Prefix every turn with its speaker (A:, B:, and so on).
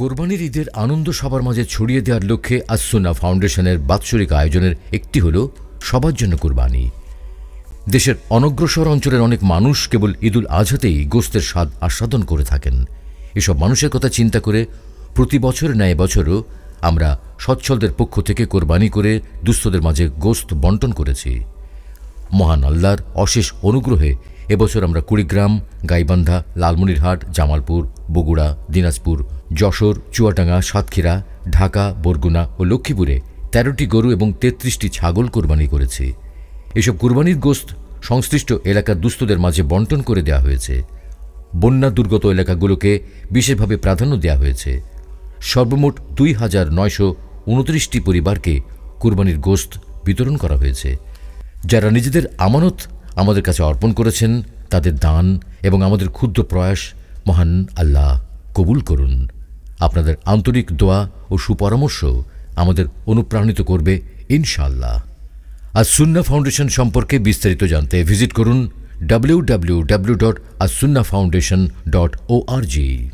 A: কোরবানির ঈদের আনন্দ সবার মাঝে ছড়িয়ে দেওয়ার লক্ষ্যে আসুনা ফাউন্ডেশনের বাৎসরিক আয়োজনের একটি হল সবার জন্য কোরবানি দেশের অনগ্রসর অঞ্চলের অনেক মানুষ কেবল ঈদুল আজহাতেই গোস্তের স্বাদ আস্বাদন করে থাকেন এসব মানুষের কথা চিন্তা করে প্রতি বছর ন্যায় বছরও আমরা সচ্ছলদের পক্ষ থেকে কোরবানি করে দুস্থদের মাঝে গোস্ত বন্টন করেছি মহান আল্লাহর অশেষ অনুগ্রহে এবছর আমরা কুড়িগ্রাম গাইবান্ধা লালমনিরহাট জামালপুর বগুড়া দিনাজপুর যশোর চুয়াডাঙ্গা সাতক্ষীরা ঢাকা বরগুনা ও লক্ষ্মীপুরে তেরোটি গরু এবং তেত্রিশটি ছাগল কোরবানি করেছে এসব কোরবানির গোস্ত সংশ্লিষ্ট এলাকার দুস্থদের মাঝে বন্টন করে দেওয়া হয়েছে বন্যা দুর্গত এলাকাগুলোকে বিশেষভাবে প্রাধান্য দেওয়া হয়েছে সর্বমোট দুই হাজার নয়শো উনত্রিশটি পরিবারকে কুরবানির গোস্ত বিতরণ করা হয়েছে যারা নিজেদের আমানত আমাদের কাছে অর্পণ করেছেন তাদের দান এবং আমাদের ক্ষুদ্র প্রয়াস মহান আল্লাহ কবুল করুন আপনাদের আন্তরিক দোয়া ও সুপরামর্শ আমাদের অনুপ্রাণিত করবে ইনশাল্লাহ আর সুন্না ফাউন্ডেশন সম্পর্কে বিস্তারিত জানতে ভিজিট করুন W W W dot Ar Sunnah foundation dot O আর